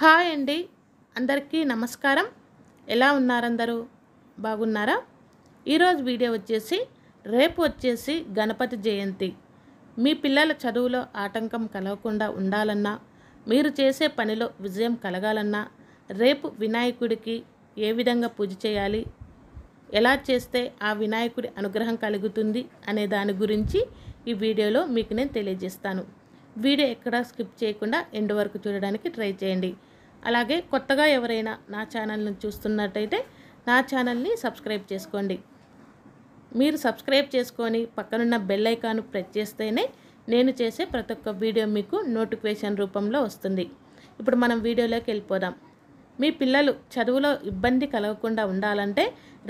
hi అండి అందరికీ నమస్కారం ఎలా ఉన్నారందరూ బాగున్నారా ఈరోజు వీడియో వచ్చేసి రేపు వచ్చేసి గణపతి జయంతి మీ పిల్లల చదువులో ఆటంకం కలగకుండా ఉండాలన్నా మీరు చేసే పనిలో విజయం కలగాలన్నా రేపు వినాయకుడికి ఏ విధంగా పూజ చేయాలి ఎలా చేస్తే ఆ వినాయకుడి అనుగ్రహం కలుగుతుంది అనే దాని గురించి ఈ వీడియోలో మీకు నేను తెలియజేస్తాను వీడియో ఎక్కడా స్కిప్ చేయకుండా ఎండ్ వరకు చూడడానికి ట్రై చేయండి అలాగే కొత్తగా ఎవరైనా నా ఛానల్ని చూస్తున్నట్టయితే నా ఛానల్ని సబ్స్క్రైబ్ చేసుకోండి మీరు సబ్స్క్రైబ్ చేసుకొని పక్కనున్న బెల్లైకాను ప్రెస్ చేస్తేనే నేను చేసే ప్రతి ఒక్క వీడియో మీకు నోటిఫికేషన్ రూపంలో వస్తుంది ఇప్పుడు మనం వీడియోలోకి వెళ్ళిపోదాం మీ పిల్లలు చదువులో ఇబ్బంది కలగకుండా ఉండాలంటే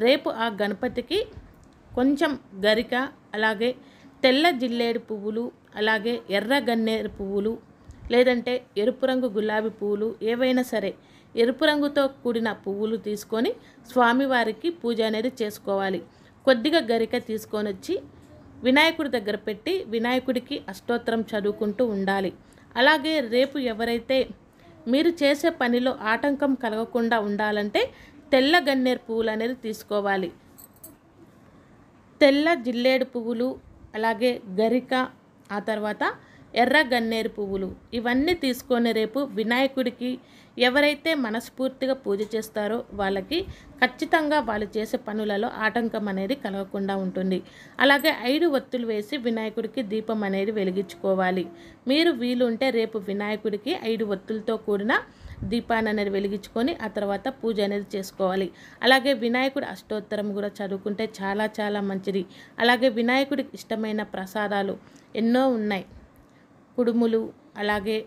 రేపు ఆ గణపతికి కొంచెం గరిక అలాగే తెల్ల జిల్లేడు పువ్వులు అలాగే ఎర్ర గన్నేరు పువ్వులు లేదంటే ఎరుపు రంగు గులాబీ పువ్వులు ఏవైనా సరే ఎరుపు రంగుతో కూడిన పువ్వులు తీసుకొని స్వామివారికి పూజ అనేది చేసుకోవాలి కొద్దిగా గరిక తీసుకొని వచ్చి వినాయకుడి దగ్గర పెట్టి వినాయకుడికి అష్టోత్తరం చదువుకుంటూ ఉండాలి అలాగే రేపు ఎవరైతే మీరు చేసే పనిలో ఆటంకం కలగకుండా ఉండాలంటే తెల్ల గన్నేరు పువ్వులు అనేది తీసుకోవాలి తెల్ల జిల్లేడు పువ్వులు అలాగే గరిక ఆ తర్వాత ఎర్ర గన్నేరు పువ్వులు ఇవన్నీ తీసుకొని రేపు వినాయకుడికి ఎవరైతే మనస్ఫూర్తిగా పూజ చేస్తారో వాళ్ళకి ఖచ్చితంగా వాళ్ళు చేసే పనులలో ఆటంకం అనేది కలగకుండా ఉంటుంది అలాగే ఐదు ఒత్తులు వేసి వినాయకుడికి దీపం అనేది వెలిగించుకోవాలి మీరు వీలుంటే రేపు వినాయకుడికి ఐదు ఒత్తులతో కూడిన దీపాన్ని అనేది వెలిగించుకొని ఆ తర్వాత పూజ అనేది చేసుకోవాలి అలాగే వినాయకుడు అష్టోత్తరం కూడా చదువుకుంటే చాలా చాలా మంచిది అలాగే వినాయకుడికి ఇష్టమైన ప్రసాదాలు ఎన్నో ఉన్నాయి కుడుములు అలాగే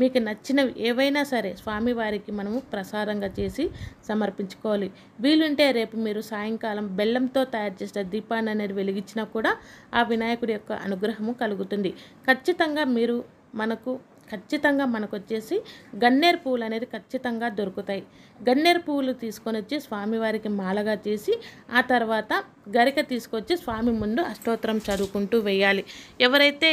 మీకు నచ్చినవి ఏవైనా సరే స్వామివారికి మనము ప్రసారంగా చేసి సమర్పించుకోవాలి వీలుంటే రేపు మీరు సాయంకాలం బెల్లంతో తయారు చేసిన దీపాన్ని అనేది వెలిగించినా కూడా ఆ వినాయకుడి యొక్క అనుగ్రహము కలుగుతుంది ఖచ్చితంగా మీరు మనకు ఖచ్చితంగా మనకు వచ్చేసి గన్నేరు పువ్వులు అనేది ఖచ్చితంగా దొరుకుతాయి గన్నేరు పువ్వులు తీసుకొని వచ్చి స్వామివారికి మాలగా చేసి ఆ తర్వాత గరిక తీసుకొచ్చి స్వామి ముందు అష్టోత్తరం చదువుకుంటూ వేయాలి ఎవరైతే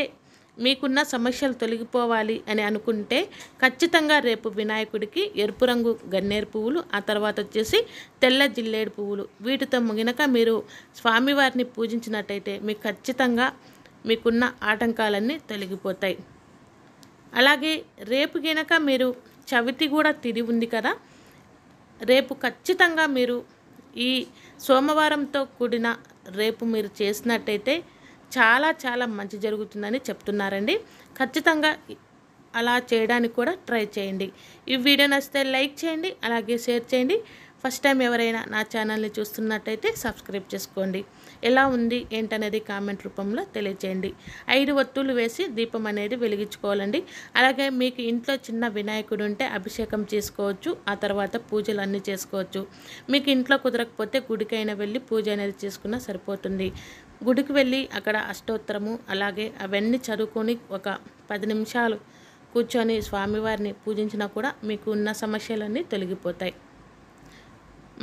మీకున్న సమస్యలు తొలగిపోవాలి అని అనుకుంటే ఖచ్చితంగా రేపు వినాయకుడికి ఎరుపు రంగు గన్నేరు పువ్వులు ఆ తర్వాత వచ్చేసి తెల్ల జిల్లేడు పువ్వులు వీటితో ముగినక మీరు స్వామివారిని పూజించినట్టయితే మీకు ఖచ్చితంగా మీకున్న ఆటంకాలన్నీ తొలగిపోతాయి అలాగే రేపు గినక మీరు చవితి కూడా తిరిగి ఉంది కదా రేపు ఖచ్చితంగా మీరు ఈ సోమవారంతో కూడిన రేపు మీరు చేసినట్టయితే చాలా చాలా మంచి జరుగుతుందని చెప్తున్నారండి ఖచ్చితంగా అలా చేయడానికి కూడా ట్రై చేయండి ఈ వీడియో నచ్చితే లైక్ చేయండి అలాగే షేర్ చేయండి ఫస్ట్ టైం ఎవరైనా నా ఛానల్ని చూస్తున్నట్టయితే సబ్స్క్రైబ్ చేసుకోండి ఎలా ఉంది ఏంటనేది కామెంట్ రూపంలో తెలియచేయండి ఐదు ఒత్తులు వేసి దీపం అనేది వెలిగించుకోవాలండి అలాగే మీకు ఇంట్లో చిన్న వినాయకుడు ఉంటే అభిషేకం చేసుకోవచ్చు ఆ తర్వాత పూజలు అన్నీ చేసుకోవచ్చు మీకు ఇంట్లో కుదరకపోతే గుడికైనా వెళ్ళి పూజ అనేది చేసుకున్నా సరిపోతుంది గుడికి వెళ్ళి అక్కడ అష్టోత్తరము అలాగే అవన్నీ చదువుకొని ఒక పది నిమిషాలు కూర్చొని స్వామివారిని పూజించినా కూడా మీకు ఉన్న సమస్యలన్నీ తొలగిపోతాయి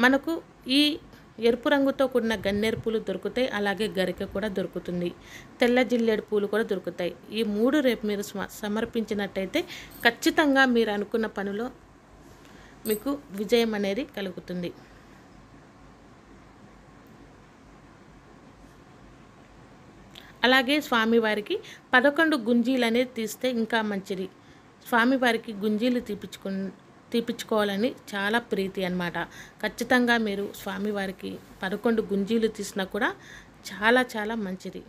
మనకు ఈ ఎరుపు రంగుతో కూడిన గన్నేరు పూలు దొరుకుతాయి అలాగే గరిక కూడా దొరుకుతుంది తెల్ల జిల్లేడు పూలు కూడా దొరుకుతాయి ఈ మూడు రేపు మీరు సమర్పించినట్టయితే ఖచ్చితంగా మీరు అనుకున్న పనిలో మీకు విజయం అనేది కలుగుతుంది అలాగే స్వామివారికి పదకొండు గుంజీలు అనేది తీస్తే ఇంకా మంచిది స్వామివారికి గుంజీలు తీపించుకు తీపించుకోవాలని చాలా ప్రీతి అనమాట ఖచ్చితంగా మీరు స్వామివారికి పదకొండు గుంజీలు తీసినా కూడా చాలా చాలా మంచిది